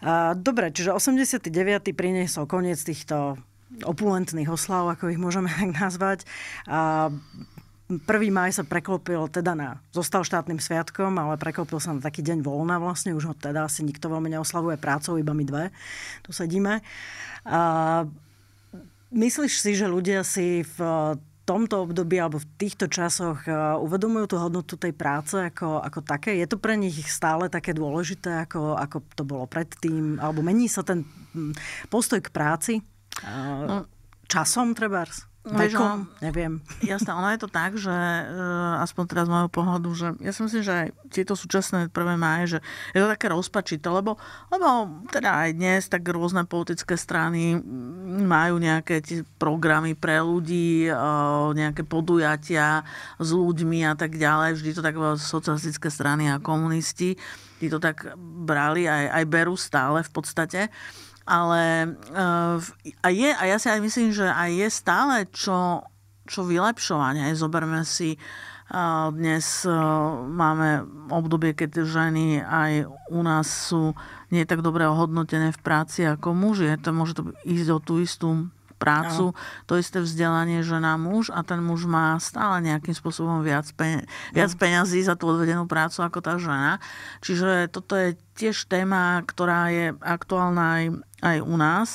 E, dobre, čiže 89. priniesol koniec týchto opulentných oslav, ako ich môžeme tak nazvať. A 1. maj sa preklopil teda na, zostal štátnym sviatkom, ale preklopil sa na taký deň voľna vlastne, už ho teda asi nikto veľmi neoslavuje prácou, iba my dve, tu sedíme. A myslíš si, že ľudia si v tomto období alebo v týchto časoch e, uvedomujú tú hodnotu tej práce ako, ako také? Je to pre nich stále také dôležité, ako, ako to bolo predtým? Alebo mení sa ten postoj k práci? E, no, časom trebárs? Vekom? Neviem. Jasné, ono je to tak, že eh, aspoň teraz z môjho pohľadu, že ja si myslím, že aj tieto súčasné prvé máje, že je to také rozpačité, lebo, lebo teda aj dnes tak rôzne politické strany mm, majú nejaké tie programy pre ľudí, eh, nejaké podujatia s ľuďmi a tak ďalej. Vždy to tak socialistické strany a komunisti, tí to tak brali aj, aj berú stále v podstate. Ale eh, a je, a ja si aj myslím, že aj je stále čo, čo vylepšovať. Aj zoberme si eh, dnes eh, máme obdobie, keď ženy aj u nás sú nie tak dobre ohodnotené v práci ako muži. To môže to ísť o tú istú prácu, no. to isté vzdelanie žena muž a ten muž má stále nejakým spôsobom viac, pe- viac no. peňazí za tú odvedenú prácu ako tá žena. Čiže toto je tiež téma, ktorá je aktuálna aj, aj u nás.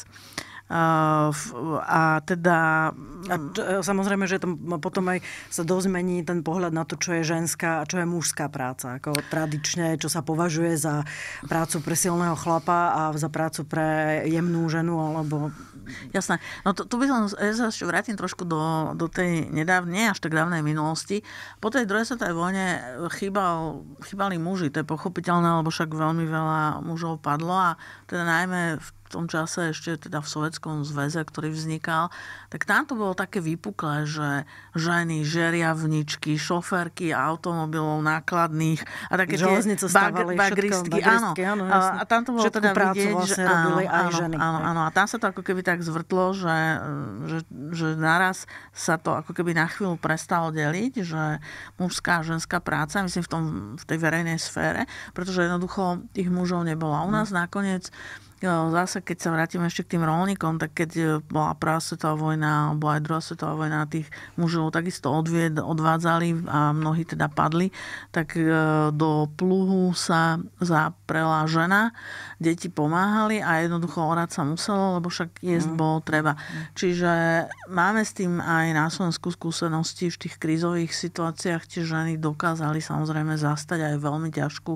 A, a teda... A t- e, samozrejme, že to potom aj sa dozmení ten pohľad na to, čo je ženská a čo je mužská práca. Ako tradične, čo sa považuje za prácu pre silného chlapa a za prácu pre jemnú ženu alebo Jasné. No to, tu by som, ja sa ešte vrátim trošku do, do tej nedávnej, až tak dávnej minulosti. Po tej druhej svetovej vojne eh, chýbal, chýbali muži, to je pochopiteľné, lebo však veľmi veľa mužov padlo a teda najmä v v tom čase ešte teda v Sovjetskom zväze, ktorý vznikal, tak tam to bolo také vypuklé, že ženy, žeriavničky, šoférky automobilov nákladných a také Železnice tie bag, bagristky, áno. áno jasný. a tam to bolo teda vidieť, vlastne že áno, aj áno, ženy. Áno, áno, a tam sa to ako keby tak zvrtlo, že, e, že, že naraz sa to ako keby na chvíľu prestalo deliť, že mužská a ženská práca, myslím v, tom, v tej verejnej sfére, pretože jednoducho tých mužov nebolo. A u nás mhm. nakoniec No, zase, keď sa vrátim ešte k tým rolníkom, tak keď e, bola prvá svetová vojna, alebo aj druhá svetová vojna, tých mužov takisto odvied, odvádzali a mnohí teda padli, tak e, do pluhu sa zaprela žena, deti pomáhali a jednoducho orať sa muselo, lebo však jesť mm. bolo treba. Mhm. Čiže máme s tým aj na Slovensku skúsenosti v tých krízových situáciách, tie ženy dokázali samozrejme zastať aj veľmi ťažkú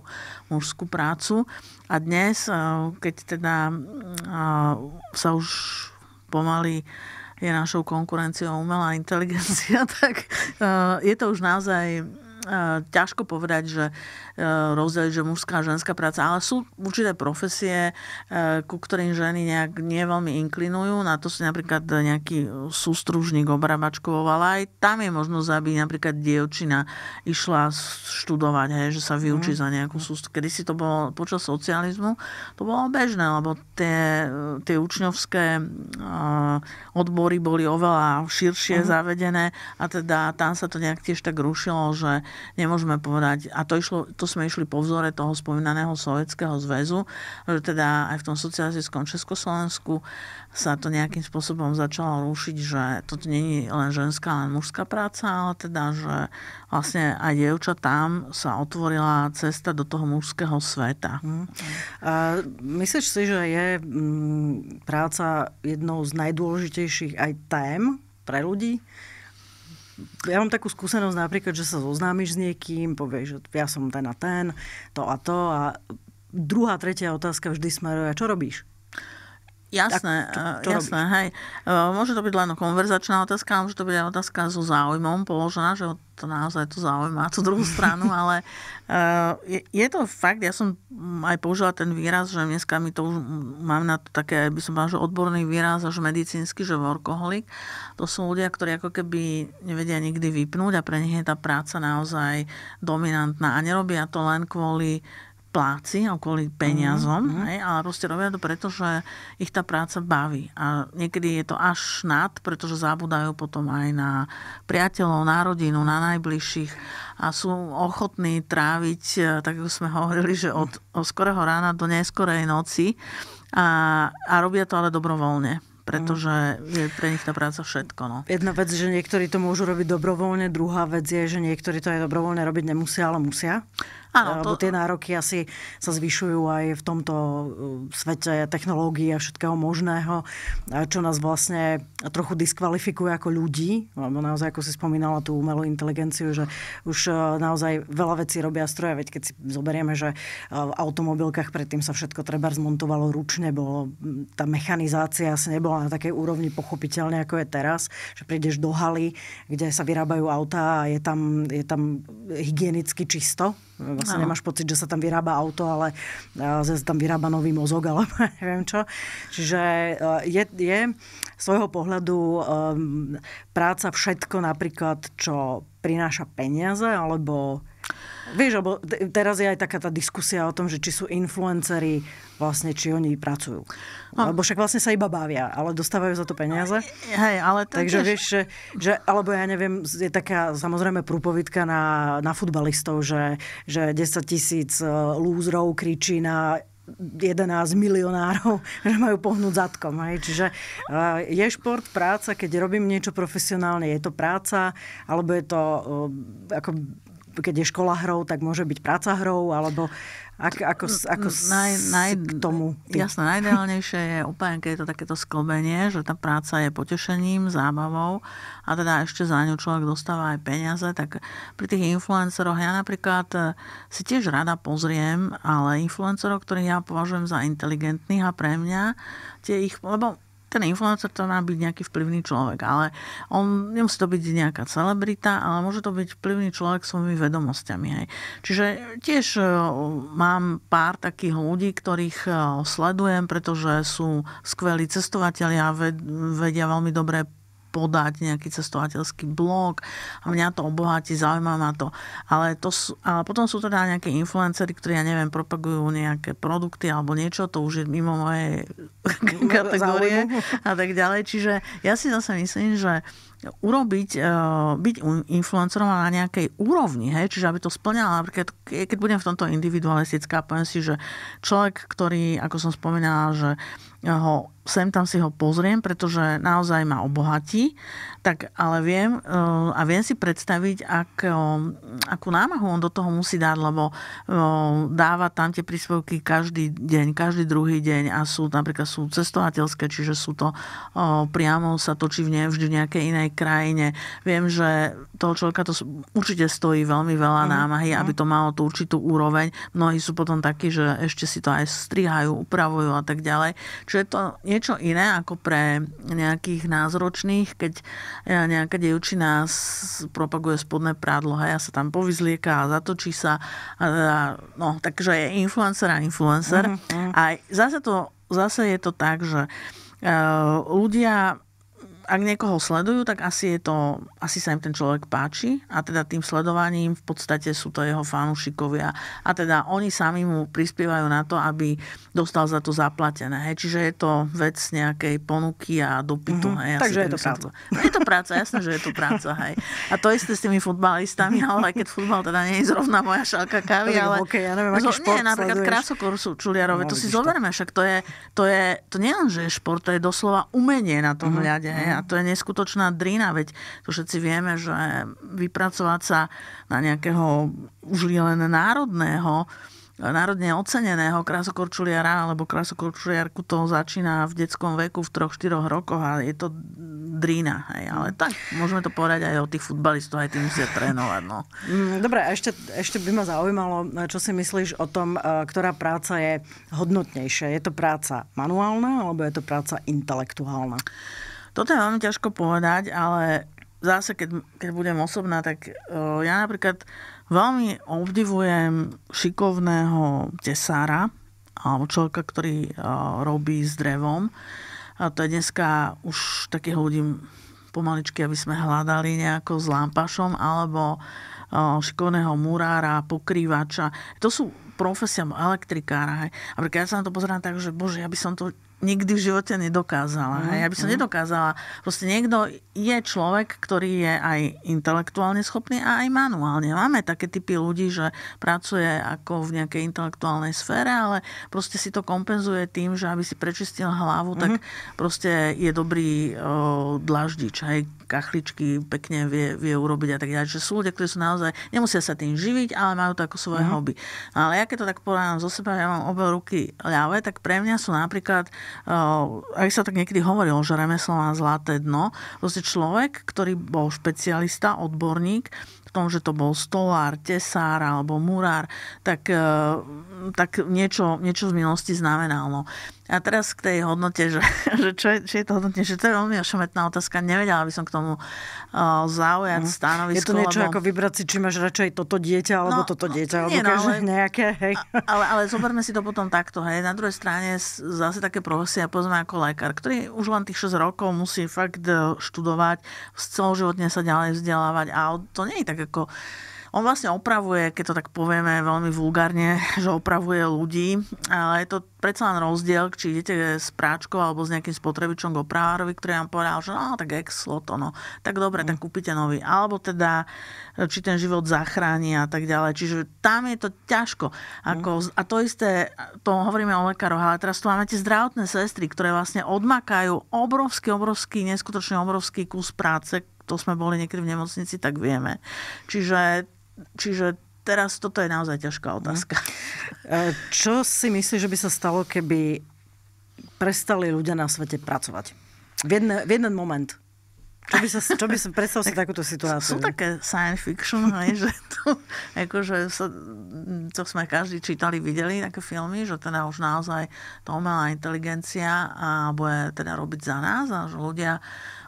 mužskú prácu. A dnes, eh, keď teda eh, sa už pomaly je našou konkurenciou umelá inteligencia, tak eh, je to už naozaj ťažko povedať, že e, rozdiel že mužská a ženská práca, ale sú určité profesie, e, ku ktorým ženy nejak nie veľmi inklinujú. Na to si napríklad nejaký sústružník obrabačkoval, ale aj tam je možnosť, aby napríklad dievčina išla študovať, hej, že sa vyučí mm. za nejakú mhm. sústru. Kedy si to bolo počas socializmu, to bolo bežné, lebo tie, tie učňovské e, odbory boli oveľa širšie mm. zavedené a teda tam sa to nejak tiež tak rušilo, že nemôžeme povedať, a to, išlo, to sme išli po vzore toho spomínaného Sovietského zväzu, že teda aj v tom socialistickom Československu sa to nejakým spôsobom začalo rušiť, že toto není len ženská, len mužská práca, ale teda, že vlastne aj dievča tam sa otvorila cesta do toho mužského sveta. Hm. A myslíš si, že je mm, práca jednou z najdôležitejších aj tém pre ľudí? ja mám takú skúsenosť napríklad, že sa zoznámiš s niekým, povieš, že ja som ten a ten, to a to a druhá, tretia otázka vždy smeruje, čo robíš? Jasné, tak čo, čo e, jasné, robíš? hej. E, môže to byť len konverzačná otázka, môže to byť aj otázka so záujmom položená, že to naozaj to zaujíma tú druhú stranu, ale e, je, je to fakt, ja som aj použila ten výraz, že dneska mi to už mám na to také, by som povedala, že odborný výraz, až medicínsky, že workoholik. To sú ľudia, ktorí ako keby nevedia nikdy vypnúť a pre nich je tá práca naozaj dominantná a nerobia to len kvôli pláci a kvôli mhm, peniazom, mm-hmm. hej, ale proste robia to preto, že ich tá práca baví. A niekedy je to až nad, pretože zabúdajú potom aj na priateľov, na rodinu, na najbližších a sú ochotní tráviť, e, tak ako sme hovorili, že od, od skorého rána do neskorej noci a, a robia to ale dobrovoľne pretože mhm. je pre nich tá práca všetko. No. Jedna vec, že niektorí to môžu robiť dobrovoľne, druhá vec je, že niektorí to aj dobrovoľne robiť nemusia, ale musia. Áno, to... tie nároky asi sa zvyšujú aj v tomto uh, svete technológií a všetkého možného, čo nás vlastne trochu diskvalifikuje ako ľudí, lebo naozaj, ako si spomínala tú umelú inteligenciu, že už uh, naozaj veľa vecí robia stroje, veď keď si zoberieme, že uh, v automobilkách predtým sa všetko treba zmontovalo ručne, bolo, mm, tá mechanizácia asi nebola na takej úrovni pochopiteľne, ako je teraz, že prídeš do haly, kde sa vyrábajú autá a je tam, je tam hygienicky čisto, Vlastne nemáš pocit, že sa tam vyrába auto, ale e, že sa tam vyrába nový mozog, alebo neviem čo. Čiže e, je, je svojho pohľadu e, práca všetko napríklad, čo prináša peniaze, alebo Vieš, lebo teraz je aj taká tá diskusia o tom, že či sú influenceri, vlastne, či oni pracujú. No. Lebo však vlastne sa iba bavia, ale dostávajú za to peniaze. Hej, ale to Takže tiež... vieš, že, že, alebo ja neviem, je taká samozrejme prúpovidka na, na futbalistov, že, že 10 tisíc e, lúzrov kričí na 11 milionárov, že majú pohnúť zadkom. Hej. Čiže e, je šport práca, keď robím niečo profesionálne, je to práca, alebo je to e, ako keď je škola hrou, tak môže byť práca hrou, alebo ak, ako, ako naj, naj, k tomu? Ty. Jasné, najideálnejšie je úplne, keď je to takéto sklbenie, že tá práca je potešením, zábavou a teda ešte za ňu človek dostáva aj peniaze, tak pri tých influenceroch ja napríklad eh, si tiež rada pozriem, ale influencerov, ktorých ja považujem za inteligentných a pre mňa tie ich, lebo ten influencer to má byť nejaký vplyvný človek, ale on nemusí to byť nejaká celebrita, ale môže to byť vplyvný človek svojimi vedomosťami. Hej. Čiže tiež e, mám pár takých ľudí, ktorých e, sledujem, pretože sú skvelí cestovatelia, vedia veľmi dobre podať nejaký cestovateľský blog a mňa to obohatí, zaujíma ma to. Ale, to sú, ale potom sú teda nejaké influencery, ktorí, ja neviem, propagujú nejaké produkty alebo niečo, to už je mimo mojej kategórie a tak ďalej. Čiže ja si zase myslím, že urobiť, e, byť influencerom na nejakej úrovni, hej, čiže aby to splňala, napríklad keď budem v tomto individualistická, poviem si, že človek, ktorý, ako som spomínala, že ho sem tam si ho pozriem, pretože naozaj ma obohatí, tak ale viem e, a viem si predstaviť, ak, e, akú námahu on do toho musí dať, lebo e, dáva tam tie príspevky každý deň, každý druhý deň a sú napríklad sú cestovateľské, čiže sú to priamo sa točí v vždy v nejakej inej krajine. Viem, že toho človeka to určite stojí veľmi veľa mhm, námahy, aby mhm. to malo tú určitú úroveň. Mnohí sú potom takí, že ešte si to aj strihajú, upravujú a tak ďalej. Čiže to, niečo iné ako pre nejakých názročných, keď e, nejaká dievčina propaguje spodné prádlo, hej, a sa tam povyzlieka a zatočí sa. A, a, no, takže je influencer a influencer. Mm-hmm. A zase, to, zase je to tak, že uh, ľudia ak niekoho sledujú, tak asi, je to, asi sa im ten človek páči a teda tým sledovaním v podstate sú to jeho fanúšikovia a teda oni sami mu prispievajú na to, aby dostal za to zaplatené. Hej. Čiže je to vec nejakej ponuky a dopytu. Mm-hmm. Hej, Takže je to práca. práca. Je to práca, jasné, že je to práca. Hej. A to isté s tými futbalistami, ale aj keď futbal teda nie je zrovna moja šalka kávy, ale... Okay, ja neviem, zo, šport nie, napríklad krásokorsu čuliarové. Čuliarove, no, to si zoberme, však to je, to je, to len, že je šport, to je doslova umenie na tom mm-hmm. hľade. Hej. A a To je neskutočná drina, veď to všetci vieme, že vypracovať sa na nejakého už len národného národne oceneného krasokorčuliara alebo krasokorčuliarku to začína v detskom veku v 3-4 rokoch a je to drína. Hej. Ale tak, môžeme to povedať aj o tých futbalistoch, aj tým musia trénovať. No. Mm, dobre, a ešte, ešte by ma zaujímalo, čo si myslíš o tom, e, ktorá práca je hodnotnejšia. Je to práca manuálna alebo je to práca intelektuálna? Toto je veľmi ťažko povedať, ale zase, keď, keď budem osobná, tak uh, ja napríklad veľmi obdivujem šikovného tesára, alebo človeka, ktorý uh, robí s drevom. A to je dneska už takých ľudí pomaličky, aby sme hľadali nejako s lampašom, alebo uh, šikovného murára, pokrývača. To sú profesia elektrikára. Hej. A ja sa na to pozerám tak, že bože, ja by som to nikdy v živote nedokázala. Mm, hej. Ja by som mhm. mm. nedokázala. Proste niekto je človek, ktorý je aj intelektuálne schopný a aj manuálne. Máme také typy ľudí, že pracuje ako v nejakej intelektuálnej sfére, ale proste si to kompenzuje tým, že aby si prečistil hlavu, mm. tak mhm. proste je dobrý o, dlaždič. Hej. Kachličky pekne vie, vie urobiť a tak ďalej. Že sú ľudia, ktorí sú naozaj, nemusia sa tým živiť, ale majú to ako svoje mm. hobby. Ale ja keď to tak porávam zo seba, ja mám obe ruky ľavé, tak pre mňa sú napríklad Eh, aj sa tak niekedy hovorilo, že remeslo má zlaté dno. Proste človek, ktorý bol špecialista, odborník, v tom, že to bol stolár, tesár alebo murár, tak, e, tak niečo, niečo z minulosti znamenalo. No. A teraz k tej hodnote, že, že čo, je, čo je to hodnotne, že to je veľmi ošemetná otázka, nevedela by som k tomu uh, zaujať no. stanovisko. Je to niečo lebo... ako vybrať si, či máš radšej toto dieťa alebo no, toto dieťa, nie, no, ale, nejaké, hej. Ale, ale zoberme si to potom takto, hej. Na druhej strane zase také profesie, pozme ako lekár, ktorý už len tých 6 rokov musí fakt e, študovať, celoživotne sa ďalej vzdelávať a to nie je tak tak ako... On vlastne opravuje, keď to tak povieme veľmi vulgárne, že opravuje ľudí, ale je to predsa len rozdiel, či idete s práčkou alebo s nejakým spotrebičom k opravárovi, ktorý vám povedal, že no, tak ex to no, tak dobre, tak mhm. kúpite nový. Alebo teda, či ten život zachráni a tak ďalej. Čiže tam je to ťažko. Mhm. Ako, A to isté, to hovoríme o lekároch, ale teraz tu máme tie zdravotné sestry, ktoré vlastne odmakajú obrovský, obrovský, neskutočne obrovský kus práce, to sme boli niekedy v nemocnici, tak vieme. Čiže, čiže teraz toto je naozaj ťažká mhm. otázka. E, čo si myslíš, že by sa stalo, keby prestali ľudia na svete pracovať? V, jedne, v jeden moment. Čo by sa, čo by sa, predstav si takúto situáciu. Sú také science fiction, hej, že to, akože sa, to sme každý čítali, videli také filmy, že teda už naozaj to umelá inteligencia a bude teda robiť za nás a že ľudia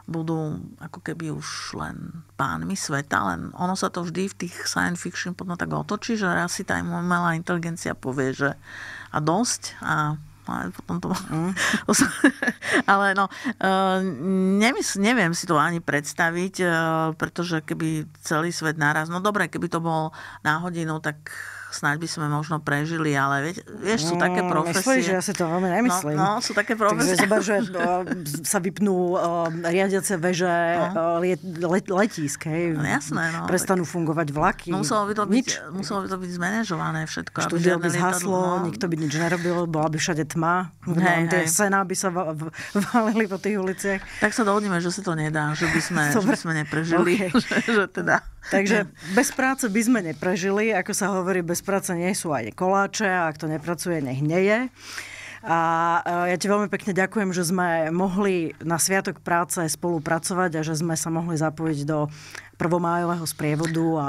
budú ako keby už len pánmi sveta, len ono sa to vždy v tých science fiction potom tak otočí, že raz si tá umelá inteligencia povie, že a dosť a ale potom to... Mm. ale no, e, nemysl, neviem si to ani predstaviť, e, pretože keby celý svet naraz, no dobre, keby to bol na hodinu, tak snáď by sme možno prežili, ale vieš, vieš sú také mm, profesie. Myslíš, že ja si to veľmi nemyslím. No, no sú také profesie. Takže že eh, sa vypnú uh, riadiace veže no. Eh, liet, let, letísk, hej. No, jasné, no. Prestanú tak... fungovať vlaky. No, muselo by to byť, muselo by to byť zmanéžované všetko. Štúdio by zhaslo, no. nikto by nič nerobil, bola by všade tma. Hej, hej. Sená by sa valili po tých uliciach. Tak sa dohodneme, že sa to nedá, že by sme, že by sme neprežili. Okay. že, že teda Takže bez práce by sme neprežili. Ako sa hovorí, bez práce nie sú aj koláče a ak to nepracuje, nech neje. A e, ja ti veľmi pekne ďakujem, že sme mohli na Sviatok práce spolupracovať a že sme sa mohli zapojiť do prvomájového sprievodu a,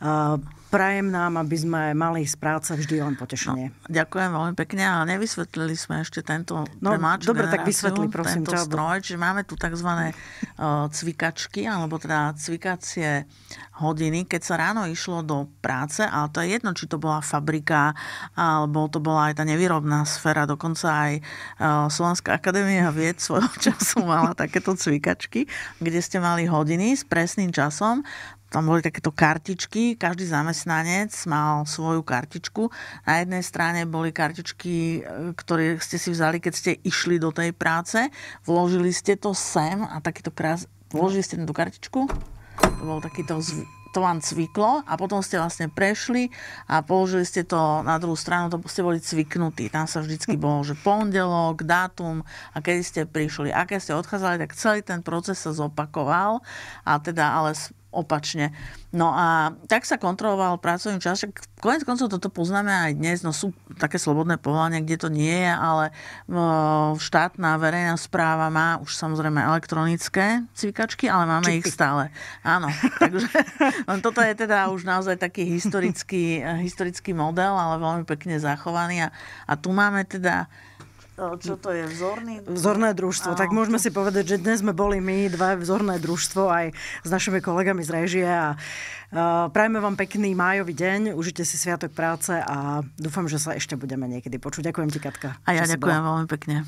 a prajem nám, aby sme mali z práce vždy len potešenie. No, ďakujem veľmi pekne a nevysvetlili sme ešte tento no, dobre, tak vysvetli, prosím. Tento čo, stroj, čiže máme tu tzv. E, cvikačky, alebo teda cvikacie hodiny, keď sa ráno išlo do práce, ale to je jedno, či to bola fabrika, alebo to bola aj tá nevýrobná sféra, dokonca aj e, Slovenská akadémia vied svojho času mala takéto cvikačky, kde ste mali hodiny s presným časom tam boli takéto kartičky, každý zamestnanec mal svoju kartičku. Na jednej strane boli kartičky, e, ktoré ste si vzali, keď ste išli do tej práce, vložili ste to sem a takýto krás... Vložili ste tú kartičku, to bol takýto zv... to vám cviklo a potom ste vlastne prešli a položili ste to na druhú stranu, to ste boli cviknutí. Tam sa vždycky bolo, že pondelok, dátum a kedy ste prišli, aké ste odchádzali, tak celý ten proces sa zopakoval a teda ale opačne. No a tak sa kontroloval pracovný čas, však konec koncov toto poznáme aj dnes, no sú také slobodné povolania, kde to nie je, ale e, štátna verejná správa má už samozrejme elektronické cvikačky, ale máme Čipy. ich stále. Áno, takže toto je teda už naozaj taký historický, e, historický model, ale veľmi pekne zachovaný a, a tu máme teda čo to je vzorný? Vzorné družstvo. Áno. Tak môžeme si povedať, že dnes sme boli my dva vzorné družstvo aj s našimi kolegami z režie a prajme vám pekný májový deň, užite si sviatok práce a dúfam, že sa ešte budeme niekedy počuť. Ďakujem ti, Katka. A ja ďakujem veľmi pekne.